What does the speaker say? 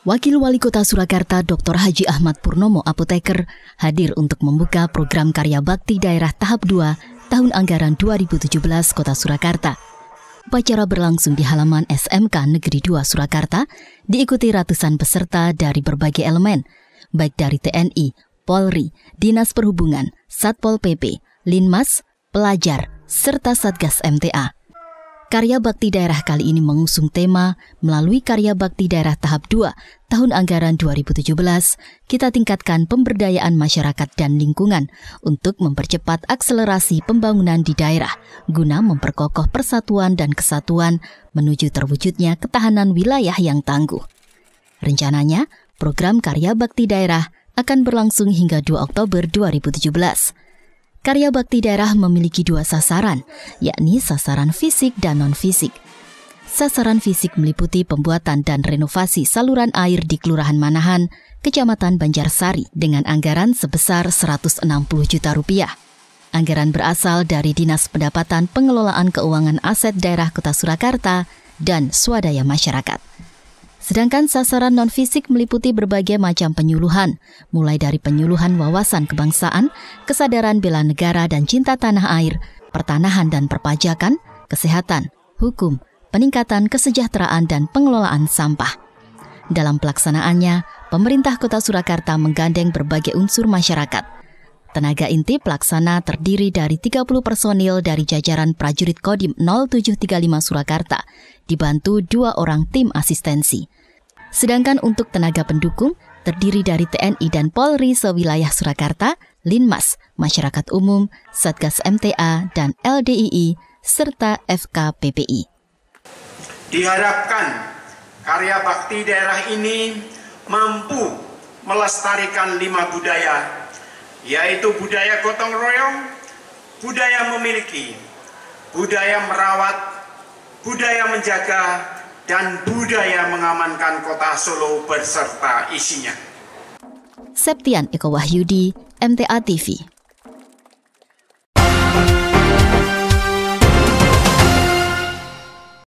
Wakil Wali Kota Surakarta Dr. Haji Ahmad Purnomo Apoteker hadir untuk membuka program karya bakti daerah tahap 2 tahun anggaran 2017 Kota Surakarta. Upacara berlangsung di halaman SMK Negeri 2 Surakarta, diikuti ratusan peserta dari berbagai elemen, baik dari TNI, Polri, Dinas Perhubungan, Satpol PP, Linmas, Pelajar, serta Satgas MTA. Karya Bakti Daerah kali ini mengusung tema melalui Karya Bakti Daerah Tahap 2 tahun anggaran 2017, kita tingkatkan pemberdayaan masyarakat dan lingkungan untuk mempercepat akselerasi pembangunan di daerah guna memperkokoh persatuan dan kesatuan menuju terwujudnya ketahanan wilayah yang tangguh. Rencananya, program Karya Bakti Daerah akan berlangsung hingga 2 Oktober 2017. Karya bakti daerah memiliki dua sasaran, yakni sasaran fisik dan non-fisik. Sasaran fisik meliputi pembuatan dan renovasi saluran air di Kelurahan Manahan, Kecamatan Banjarsari dengan anggaran sebesar 160 juta rupiah. Anggaran berasal dari Dinas Pendapatan Pengelolaan Keuangan Aset Daerah Kota Surakarta dan Swadaya Masyarakat. Sedangkan sasaran non-fisik meliputi berbagai macam penyuluhan, mulai dari penyuluhan wawasan kebangsaan, kesadaran bela negara dan cinta tanah air, pertanahan dan perpajakan, kesehatan, hukum, peningkatan kesejahteraan dan pengelolaan sampah. Dalam pelaksanaannya, pemerintah Kota Surakarta menggandeng berbagai unsur masyarakat – Tenaga inti pelaksana terdiri dari 30 personil dari jajaran prajurit Kodim 0735 Surakarta, dibantu dua orang tim asistensi. Sedangkan untuk tenaga pendukung, terdiri dari TNI dan Polri sewilayah Surakarta, Linmas, Masyarakat Umum, Satgas MTA, dan LDII, serta FKPPI. Diharapkan karya bakti daerah ini mampu melestarikan lima budaya yaitu budaya gotong royong, budaya memiliki, budaya merawat, budaya menjaga, dan budaya mengamankan kota Solo beserta isinya. Septian Eko Wahyudi, MTA TV.